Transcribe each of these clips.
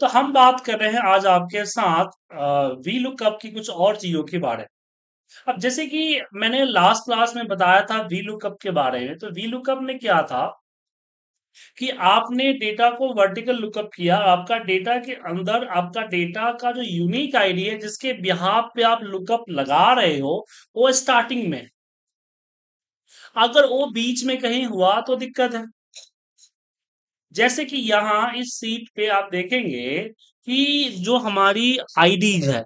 तो हम बात कर रहे हैं आज आपके साथ वी लुकअप की कुछ और चीजों के बारे में अब जैसे कि मैंने लास्ट क्लास में बताया था वी लुकअप के बारे में तो वी लुकअप में क्या था कि आपने डेटा को वर्टिकल लुकअप किया आपका डेटा के अंदर आपका डेटा का जो यूनिक आईडी है जिसके बिहाब पे आप लुकअप लगा रहे हो वो स्टार्टिंग में अगर वो बीच में कहीं हुआ तो दिक्कत है जैसे कि यहाँ इस सीट पे आप देखेंगे कि जो हमारी आईडीज है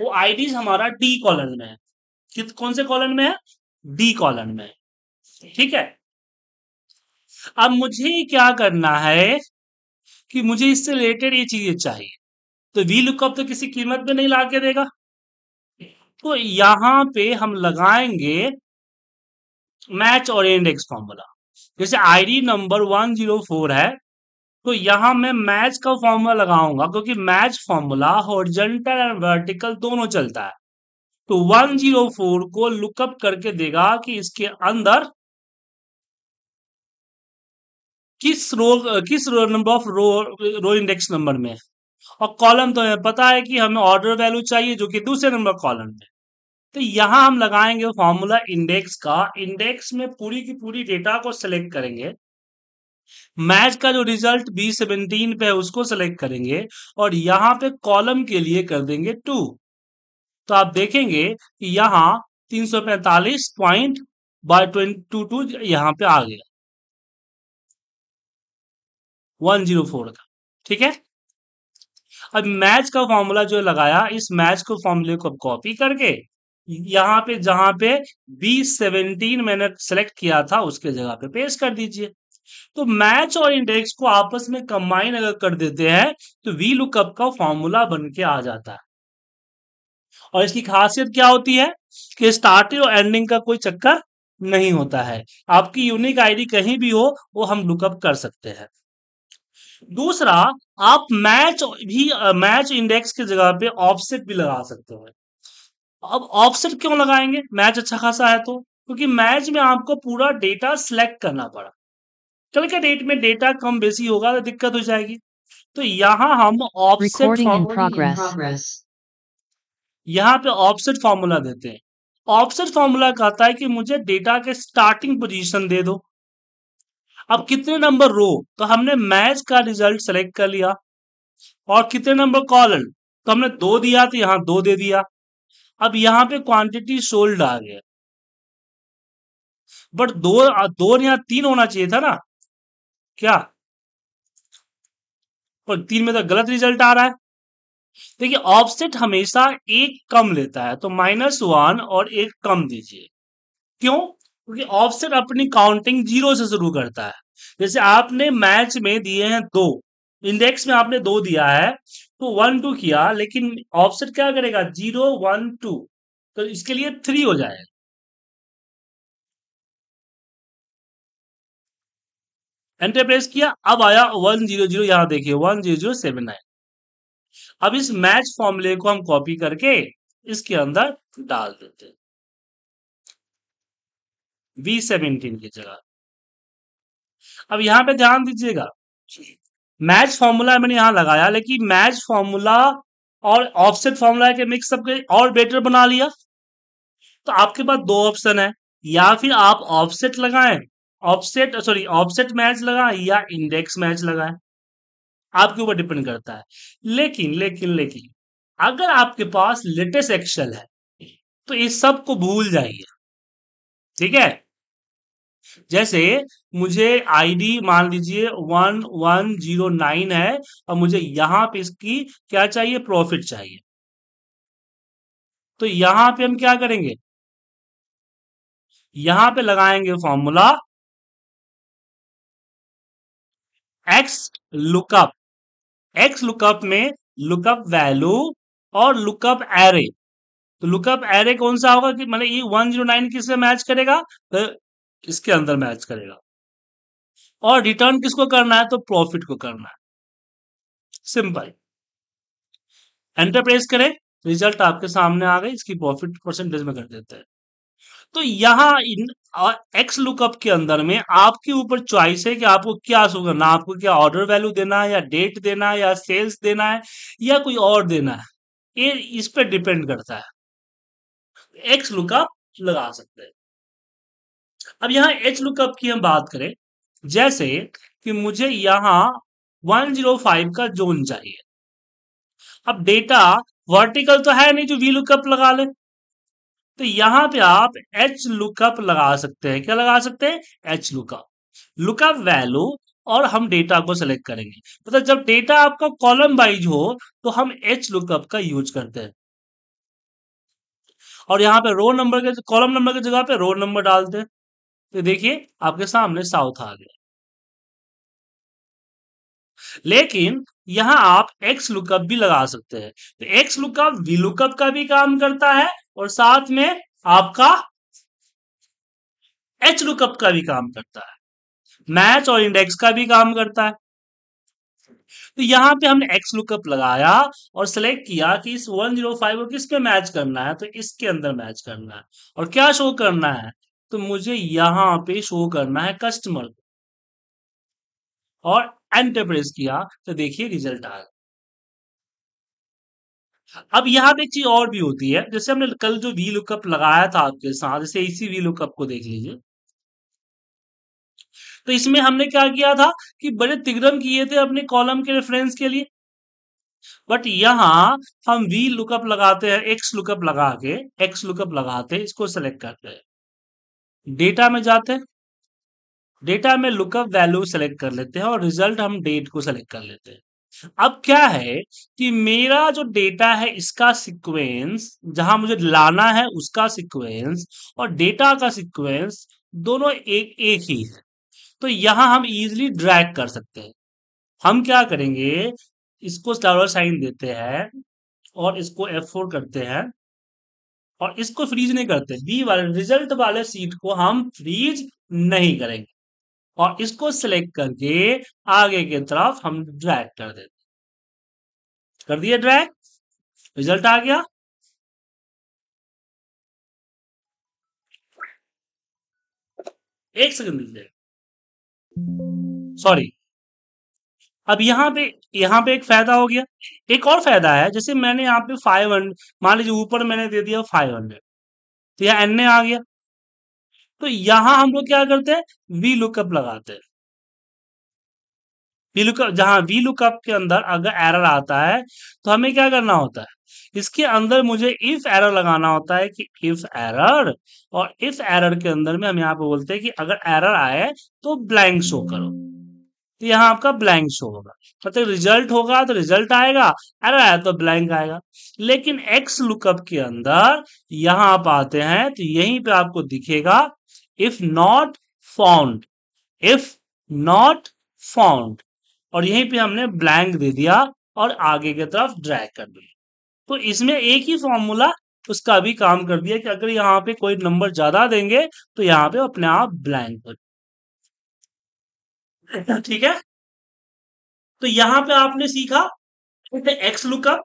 वो आईडीज हमारा डी कॉलन में है कि कौन से कॉलन में है डी कॉलन में ठीक है अब मुझे क्या करना है कि मुझे इससे रिलेटेड ये चीजें चाहिए तो वी लुकअप तो किसी कीमत में नहीं ला के देगा तो यहां पे हम लगाएंगे मैच और इंडेक्स फॉर्मूला जैसे ID number one zero four है तो यहां मैं मैच का फॉर्मूला लगाऊंगा क्योंकि match formula horizontal and vertical दोनों चलता है तो 104 को लुकअप करके देगा कि इसके अंदर किस रो किस row number of row row index number में और कॉलम तो हमें पता है कि हमें ऑर्डर वैल्यू चाहिए जो कि दूसरे नंबर कॉलम में तो यहां हम लगाएंगे फॉर्मूला इंडेक्स का इंडेक्स में पूरी की पूरी डेटा को सिलेक्ट करेंगे मैच का जो रिजल्ट बी सेवनटीन पे है उसको सिलेक्ट करेंगे और यहां पे कॉलम के लिए कर देंगे टू तो आप देखेंगे कि यहां तीन सौ पैंतालीस point by twenty two two यहां पे आ गया वन जीरो फोर का ठीक है अब मैच का फॉर्मूला जो लगाया इस मैच को फॉर्मूले को कॉपी करके यहाँ पे जहां पे बी सेवनटीन मैंने सेलेक्ट किया था उसके जगह पे पेश कर दीजिए तो मैच और इंडेक्स को आपस में कंबाइन अगर कर देते हैं तो वी लुकअप का फॉर्मूला बन के आ जाता है और इसकी खासियत क्या होती है कि स्टार्टिंग और एंडिंग का कोई चक्कर नहीं होता है आपकी यूनिक आईडी कहीं भी हो वो हम लुकअप कर सकते हैं दूसरा आप मैच भी मैच इंडेक्स की जगह पे ऑफसेट भी लगा सकते हो अब ऑफसेट क्यों लगाएंगे मैच अच्छा खासा है तो क्योंकि मैच में आपको पूरा डेटा सिलेक्ट करना पड़ा कल के डेट में डेटा कम बेसी होगा तो दिक्कत हो जाएगी तो यहाँ हम ऑफसेट यहाँ पे ऑफसेट फॉर्मूला देते हैं ऑफसेट फॉर्मूला कहता है कि मुझे डेटा के स्टार्टिंग पोजीशन दे दो अब कितने नंबर रो तो हमने मैच का रिजल्ट सेलेक्ट कर लिया और कितने नंबर कॉलन तो हमने दो दिया तो यहाँ दो दे दिया अब यहां पे क्वांटिटी सोल्ड आ गया बट दो दो या तीन होना चाहिए था ना क्या पर तीन में तो गलत रिजल्ट आ रहा है देखिए ऑफसेट हमेशा एक कम लेता है तो माइनस वन और एक कम दीजिए क्यों क्योंकि ऑफसेट अपनी काउंटिंग जीरो से शुरू करता है जैसे आपने मैच में दिए हैं दो इंडेक्स में आपने दो दिया है तो वन टू किया लेकिन ऑफसेट क्या करेगा जीरो वन टू तो इसके लिए थ्री हो जाएगा एंटर प्रेस किया अब आया वन जीरो जीरो यहां देखिए one zero zero seven nine अब इस मैच फॉर्मूले को हम कॉपी करके इसके अंदर डाल देते हैं बी सेवनटीन की जगह अब यहां पे ध्यान दीजिएगा मैच फॉर्मूला मैंने यहां लगाया लेकिन मैच फॉर्मूला और ऑफसेट फॉर्मूला के मिक्सअप के और बेटर बना लिया तो आपके पास दो ऑप्शन है या फिर आप ऑफसेट लगाएं ऑफसेट सॉरी ऑफसेट मैच लगाएं या इंडेक्स मैच लगाएं आपके ऊपर डिपेंड करता है लेकिन लेकिन लेकिन अगर आपके पास लेटेस्ट एक्सेल है तो इस सब को भूल जाइए ठीक है जैसे मुझे आईडी मान लीजिए वन वन जीरो नाइन है और मुझे यहां पे इसकी क्या चाहिए प्रॉफिट चाहिए तो यहां पे हम क्या करेंगे यहां पे लगाएंगे formula X lookup X lookup में लुकअप वैल्यू और लुकअप एरे तो लुकअप एरे कौन सा होगा कि मतलब ये वन जीरो नाइन किससे मैच करेगा तो इसके अंदर मैच करेगा और रिटर्न किसको करना है तो प्रॉफिट को करना है सिंपल एंटरप्राइज करें रिजल्ट आपके सामने आ गए इसकी प्रॉफिट परसेंटेज में कर देते हैं तो यहां इन एक्स लुकअप के अंदर में आपके ऊपर चॉइस है कि आपको क्या शो करना आपको क्या ऑर्डर वैल्यू देना है या डेट देना है या सेल्स देना है या कोई और देना है ये इस पर डिपेंड करता है एक्स लुकअप लगा सकते हैं अब यहां एच लुकअप की हम बात करें जैसे कि मुझे यहां 105 का जोन चाहिए अब डेटा वर्टिकल तो है नहीं जो वी लुकअप लगा ले तो यहां पे आप एच लुकअप लगा सकते हैं क्या लगा सकते हैं एच लुकअप लुकअप वैल्यू और हम डेटा को सेलेक्ट करेंगे मतलब तो जब डेटा आपका कॉलम वाइज हो तो हम एच लुकअप का यूज करते हैं और यहां पे रो नंबर के कॉलम नंबर की जगह पे रो नंबर डालते हैं तो देखिए आपके सामने साउथ आ गया लेकिन यहां आप एक्स लुकअप भी लगा सकते हैं तो एक्स लुकअप वी लुकअप का भी काम करता है और साथ में आपका एच लुकअप का भी काम करता है मैच और इंडेक्स का भी काम करता है तो यहां पे हमने एक्स लुकअप लगाया और सिलेक्ट किया कि इस 105 को किस पे मैच करना है तो इसके अंदर मैच करना है और क्या शो करना है तो मुझे यहां पे शो करना है कस्टमर और एंटर प्रेस किया तो देखिए रिजल्ट आ गया अब यहां पे चीज और भी होती है जैसे हमने कल जो वी लुकअप लगाया था आपके साथ जैसे इसी वी लुकअप को देख लीजिए तो इसमें हमने क्या किया था कि बड़े तिग्रम किए थे अपने कॉलम के रेफरेंस के लिए बट यहां हम वी लुकअप लगाते हैं एक्स लुकअप लगा के एक्स लुकअप लगाते इसको सेलेक्ट करते हैं डेटा में जाते हैं डेटा में लुकअप वैल्यू सेलेक्ट कर लेते हैं और रिजल्ट हम डेट को सेलेक्ट कर लेते हैं अब क्या है कि मेरा जो डेटा है इसका सीक्वेंस जहां मुझे लाना है उसका सीक्वेंस और डेटा का सीक्वेंस दोनों एक एक ही है तो यहां हम इजिली ड्रैग कर सकते हैं हम क्या करेंगे इसको स्टार साइन देते हैं और इसको एफ करते हैं और इसको फ्रीज नहीं करते बी वाले रिजल्ट वाले सीट को हम फ्रीज नहीं करेंगे और इसको सिलेक्ट करके आगे की तरफ हम ड्रैग कर देते कर दिए ड्रैग रिजल्ट आ गया एक सेकंड सॉरी अब यहाँ पे यहाँ पे एक फायदा हो गया एक और फायदा है जैसे मैंने यहाँ पे फाइव हंड्रेड मान लीजिए ऊपर मैंने दे दिया फाइव हंड्रेड तो यहाँ एन ए आ गया तो यहां हम लोग क्या करते हैं वी लुकअप लगाते हैं वी लुकअप जहां वी लुकअप के अंदर अगर एरर आता है तो हमें क्या करना होता है इसके अंदर मुझे इफ एरर लगाना होता है कि इफ एरर और इफ एरर के अंदर में हम यहाँ पे बोलते हैं कि अगर एरर आए तो ब्लैंक शो करो तो यहाँ आपका ब्लैंक शो होगा मतलब रिजल्ट होगा तो रिजल्ट आएगा अरे आया तो ब्लैंक आएगा लेकिन एक्स लुकअप के अंदर यहां आप आते हैं तो यहीं पे आपको दिखेगा if not found if not found और यहीं पे हमने ब्लैंक दे दिया और आगे की तरफ ड्रैग कर दिया तो इसमें एक ही फॉर्मूला उसका भी काम कर दिया कि अगर यहाँ पे कोई नंबर ज्यादा देंगे तो यहाँ पे अपने आप ब्लैंक हो अच्छा, ठीक है तो यहां पे आपने सीखा X lookup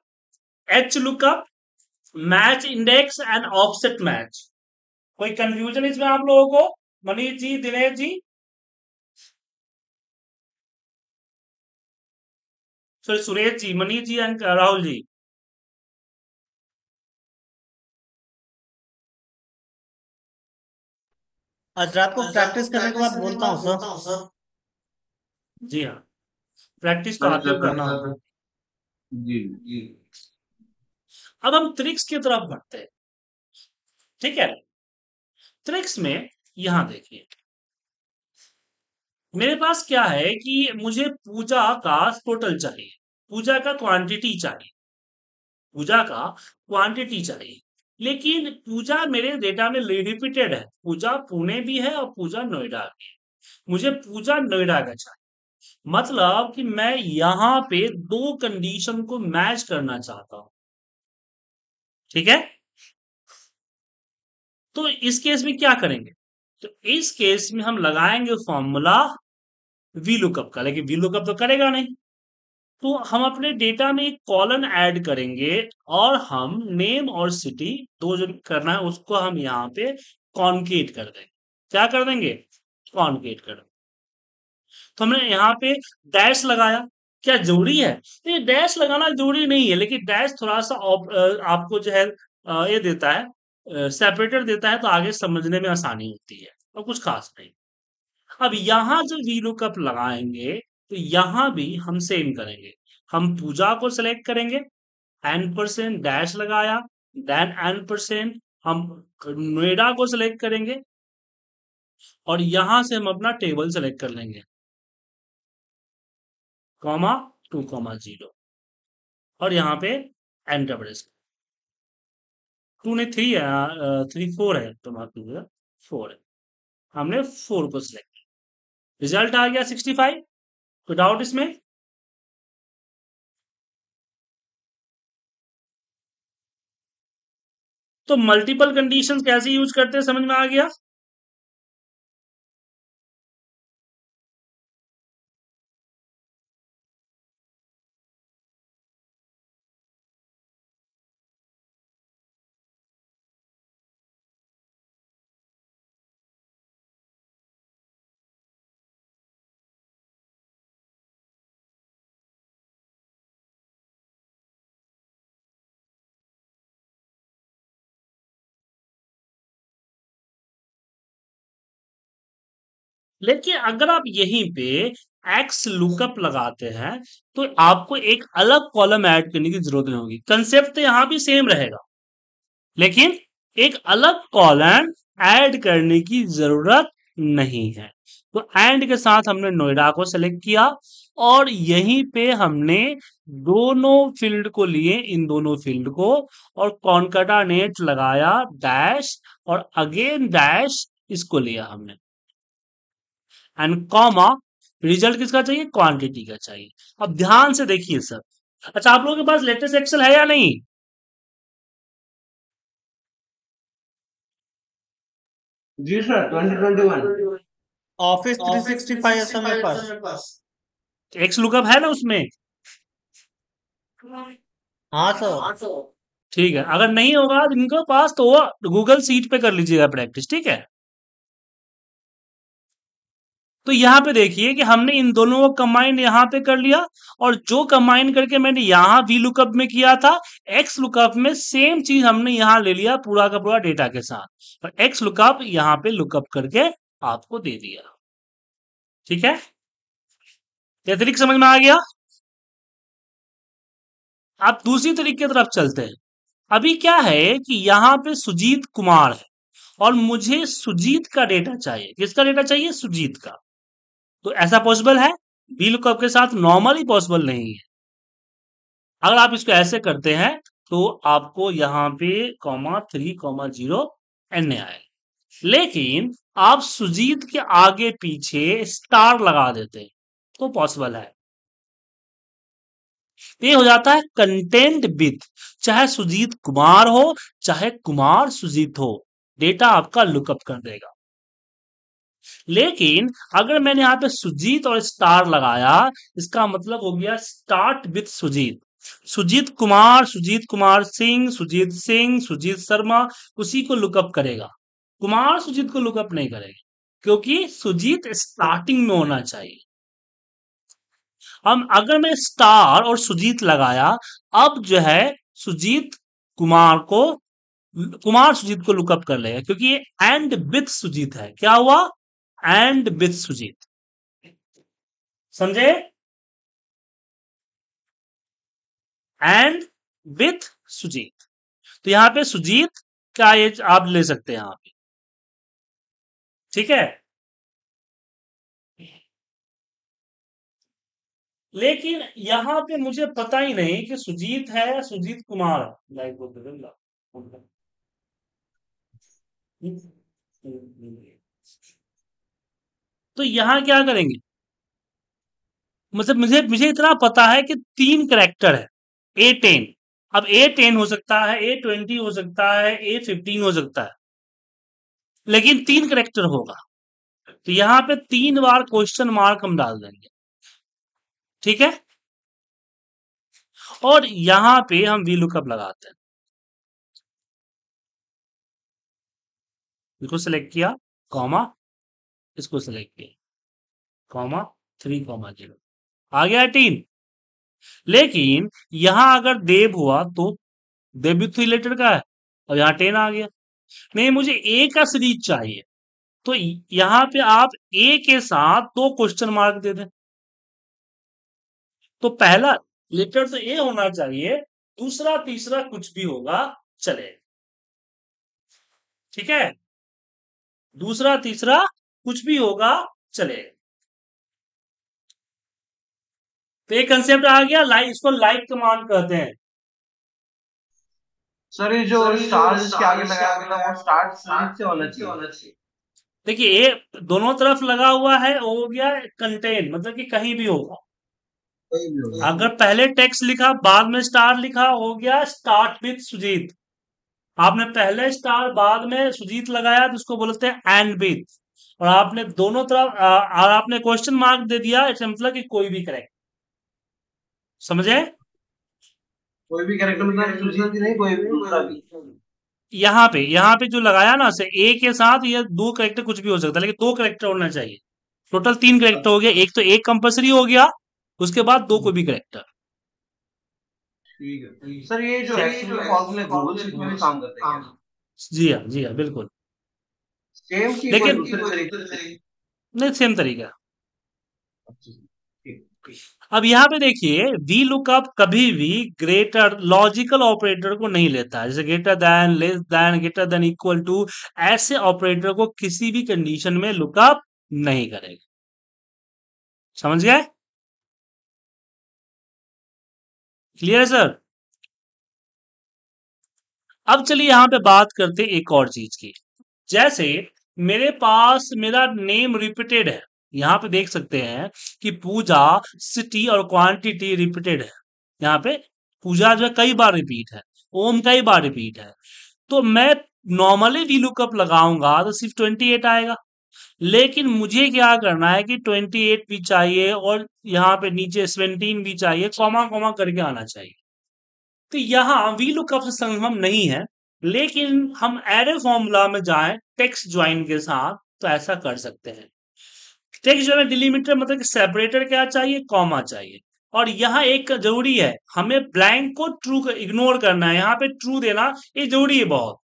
H lookup match index and offset match कोई कंफ्यूजन इसमें आप लोगों को मनीष जी दिनेश जी सॉरी सुरेश जी मनीष जी एंड राहुल जी आज रात को प्रैक्टिस करने के बाद बोलता हूँ सर जी हाँ प्रैक्टिस तो आप लोग मतलब करना होगा जी जी अब हम ट्रिक्स की तरफ बढ़ते हैं ठीक है ट्रिक्स में यहां देखिए मेरे पास क्या है कि मुझे पूजा का टोटल चाहिए पूजा का क्वांटिटी चाहिए पूजा का क्वांटिटी चाहिए लेकिन पूजा मेरे डेटा में रिपीटेड है पूजा पुणे भी है और पूजा नोएडा भी है मुझे पूजा नोएडा का चाहिए मतलब कि मैं यहां पे दो कंडीशन को मैच करना चाहता हूं ठीक है तो इस केस में क्या करेंगे तो इस केस में हम लगाएंगे फॉर्मूला वी लुकअप का लेकिन वी लुकअप तो करेगा नहीं तो हम अपने डेटा में एक कॉलन ऐड करेंगे और हम नेम और सिटी दो जो करना है उसको हम यहां पे कॉन्केट कर देंगे क्या कर देंगे कॉन्केट कर देंगे तो हमने यहाँ पे डैश लगाया क्या जरूरी है तो ये डैश लगाना जरूरी नहीं है लेकिन डैश थोड़ा सा आपको जो है ये देता है सेपरेटर देता है तो आगे समझने में आसानी होती है और कुछ खास नहीं अब यहाँ जो वी लुकअप लगाएंगे तो यहाँ भी हम सेम करेंगे हम पूजा को सिलेक्ट करेंगे एन परसेंट डैश लगाया देन एन परसेंट हम नोएडा को सिलेक्ट करेंगे और यहां से हम अपना टेबल सेलेक्ट कर लेंगे कॉमा टू कॉमा जीरो और यहाँ पे एंटर प्रेस टू ने थ्री है थ्री फोर है तो मार्क टू फोर है हमने फोर को सिलेक्ट किया रिजल्ट आ गया सिक्सटी फाइव कोई डाउट इसमें तो मल्टीपल कंडीशंस कैसे यूज करते हैं समझ में आ गया लेकिन अगर आप यहीं पे एक्स लुकअप लगाते हैं तो आपको एक अलग कॉलम ऐड करने की जरूरत नहीं होगी कंसेप्ट तो यहां भी सेम रहेगा लेकिन एक अलग कॉलम ऐड करने की जरूरत नहीं है तो एंड के साथ हमने नोएडा को सेलेक्ट किया और यहीं पे हमने दोनों फील्ड को लिए इन दोनों फील्ड को और कॉन्कटा नेट लगाया डैश और अगेन डैश इसको लिया हमने एंड कॉमा रिजल्ट किसका चाहिए क्वांटिटी का चाहिए अब ध्यान से देखिए सर अच्छा आप लोगों के पास लेटेस्ट एक्सेल है या नहीं जी सर वन ऑफिस 365 ऐसा मेरे पास एक्स लुकअप है ना उसमें हाँ, हाँ सर ठीक है अगर नहीं होगा इनके पास तो वो गूगल सीट पे कर लीजिएगा प्रैक्टिस ठीक है तो यहाँ पे देखिए कि हमने इन दोनों को कंबाइन यहाँ पे कर लिया और जो कंबाइन करके मैंने यहाँ वी लुकअप में किया था एक्स लुकअप में सेम चीज हमने यहाँ ले लिया पूरा का पूरा डेटा के साथ और एक्स लुकअप यहाँ पे लुकअप करके आपको दे दिया ठीक है यह समझ में आ गया आप दूसरी तरीके की तरफ चलते हैं अभी क्या है कि यहाँ पे सुजीत कुमार है और मुझे सुजीत का डेटा चाहिए किसका डेटा चाहिए सुजीत का तो ऐसा पॉसिबल है बी लुकअप के साथ नॉर्मली पॉसिबल नहीं है अगर आप इसको ऐसे करते हैं तो आपको यहां पे comma three comma zero N आए लेकिन आप सुजीत के आगे पीछे स्टार लगा देते हैं तो पॉसिबल है ये हो जाता है कंटेंट विथ चाहे सुजीत कुमार हो चाहे कुमार सुजीत हो डेटा आपका लुकअप कर देगा लेकिन अगर मैंने यहाँ पे सुजीत और स्टार लगाया इसका मतलब हो गया स्टार्ट विथ सुजीत सुजीत कुमार सुजीत कुमार सिंह सुजीत सिंह सुजीत शर्मा उसी को लुकअप करेगा कुमार सुजीत को लुकअप नहीं करेगा क्योंकि सुजीत स्टार्टिंग में होना चाहिए हम अगर मैं स्टार और सुजीत लगाया अब जो है सुजीत कुमार को कुमार सुजीत को लुकअप कर लेगा क्योंकि ये एंड विथ सुजीत है क्या हुआ एंड विद सुजीत समझे एंड विथ सुजीत तो यहां पे सुजीत का ये आप ले सकते हैं यहां पे ठीक है लेकिन यहां पे मुझे पता ही नहीं कि सुजीत है सुजीत कुमार लाइक बोलते तो यहां क्या करेंगे मतलब मुझे मुझे इतना पता है कि तीन करेक्टर है ए टेन अब ए टेन हो सकता है ए ट्वेंटी हो सकता है ए फिफ्टीन हो सकता है लेकिन तीन करेक्टर होगा तो यहां पे तीन बार क्वेश्चन मार्क हम डाल देंगे ठीक है और यहां पे हम वी लुकअप लगाते हैं बिल्कुल सेलेक्ट किया कॉमा इसको सिलेक्ट किया कॉमा थ्री कॉमा जीरो आ गया एटीन लेकिन यहां अगर देव हुआ तो देव भी थ्री तो लेटर का है और यहां टेन आ गया नहीं मुझे ए का सीरीज चाहिए तो यहां पे आप ए के साथ दो तो क्वेश्चन मार्क दे दें तो पहला लेटर तो ए होना चाहिए दूसरा तीसरा कुछ भी होगा चले ठीक है दूसरा तीसरा कुछ भी होगा चलेगा तो एक कंसेप्ट आ गया लाइक इसको लाइक कमांड कहते हैं सर ये जो स्टार्स आगे वो से होना चाहिए देखिए ये दोनों तरफ लगा हुआ है वो हो गया कंटेन मतलब कि कहीं भी होगा अगर पहले टेक्स्ट लिखा बाद में स्टार लिखा हो गया स्टार्ट विथ सुजीत आपने पहले स्टार बाद में सुजीत लगाया तो उसको बोलते हैं एंड विथ और आपने दोनों तरफ और आपने क्वेश्चन मार्क दे दिया इसका मतलब कि कोई भी करेक्ट समझे कोई भी करेक्ट मतलब नहीं कोई भी यहाँ पे यहाँ पे जो लगाया ना उसे ए के साथ या दो करेक्टर कुछ भी हो सकता है लेकिन दो करेक्टर होना चाहिए टोटल तीन करेक्टर हो गया एक तो एक कंपलसरी हो गया उसके बाद दो कोई भी करेक्टर ठीक है सर ये जो है, है, है, है, है, है, सेम की लेकिन नहीं सेम तरीका अच्छा, अब यहाँ पे देखिए वी लुकअप कभी भी ग्रेटर लॉजिकल ऑपरेटर को नहीं लेता जैसे greater than less than greater than equal to ऐसे ऑपरेटर को किसी भी कंडीशन में लुकअप नहीं करेगा समझ गए क्लियर है सर अब चलिए यहां पे बात करते एक और चीज की जैसे मेरे पास मेरा नेम रिपीटेड है यहाँ पे देख सकते हैं कि पूजा सिटी और क्वांटिटी रिपीटेड है यहाँ पे पूजा जो है कई बार रिपीट है ओम कई बार रिपीट है तो मैं नॉर्मली वी लुकअप लगाऊंगा तो सिर्फ ट्वेंटी एट आएगा लेकिन मुझे क्या करना है कि ट्वेंटी एट भी चाहिए और यहाँ पे नीचे सेवनटीन भी चाहिए कॉमा कॉमा करके आना चाहिए तो यहाँ वी लुकअप से संभव नहीं है लेकिन हम एरे फॉर्मूला में जाए टेक्स्ट ज्वाइन के साथ तो ऐसा कर सकते हैं टेक्स्ट ज्वाइन डिलीमिटर मतलब कि सेपरेटर क्या चाहिए कॉमा चाहिए और यहाँ एक जरूरी है हमें ब्लैंक को ट्रू कर, इग्नोर करना है यहाँ पे ट्रू देना ये जरूरी है बहुत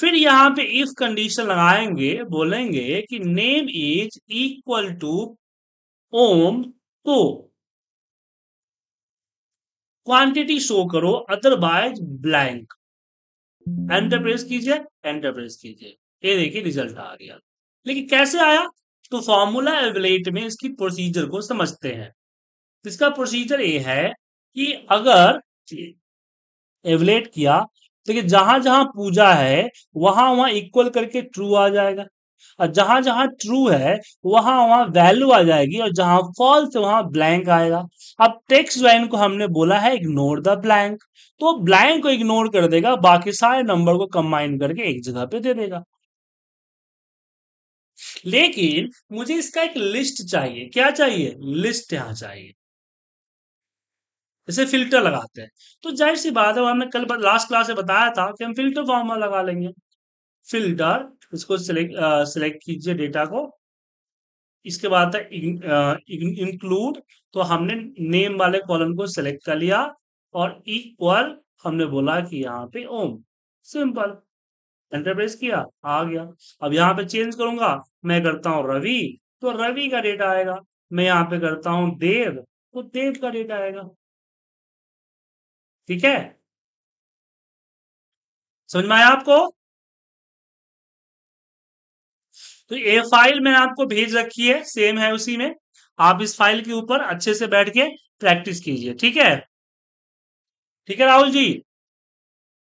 फिर यहाँ पे इफ कंडीशन लगाएंगे बोलेंगे कि name is equal to Om तो क्वांटिटी शो करो अदरवाइज ब्लैंक एंटर प्रेस कीजिए एंटर प्रेस कीजिए ये देखिए रिजल्ट आ गया लेकिन कैसे आया तो फॉर्मूला एवलेट में इसकी प्रोसीजर को समझते हैं इसका प्रोसीजर ये है कि अगर एवलेट किया तो जहां जहां पूजा है वहां वहां इक्वल करके ट्रू आ जाएगा और जहां जहां ट्रू है वहां वहां वैल्यू आ जाएगी और जहां फॉल्स है वहां ब्लैंक आएगा अब टेक्स लाइन को हमने बोला है इग्नोर द ब्लैंक तो ब्लैंक को इग्नोर कर देगा बाकी सारे नंबर को कंबाइन करके एक जगह पे दे देगा लेकिन मुझे इसका एक लिस्ट चाहिए क्या चाहिए लिस्ट यहां चाहिए इसे फिल्टर लगाते हैं तो जाहिर सी बात है हमने कल लास्ट क्लास में बताया था कि हम फिल्टर फॉर्मूला लगा लेंगे फिल्टर इसको सिलेक्ट सिलेक्ट uh, कीजिए डेटा को इसके बाद था इंक्लूड uh, तो हमने नेम वाले कॉलम को सिलेक्ट कर लिया और इक्वल हमने बोला कि यहाँ पे ओम सिंपल एंटरप्रेस किया आ गया अब यहाँ पे चेंज करूंगा मैं करता हूँ रवि तो रवि का डेटा आएगा मैं यहाँ पे करता हूँ देव तो देव का डेटा आएगा ठीक है समझ में आया आपको तो ये फाइल मैंने आपको भेज रखी है सेम है उसी में आप इस फाइल के ऊपर अच्छे से बैठ के प्रैक्टिस कीजिए ठीक है ठीक है राहुल जी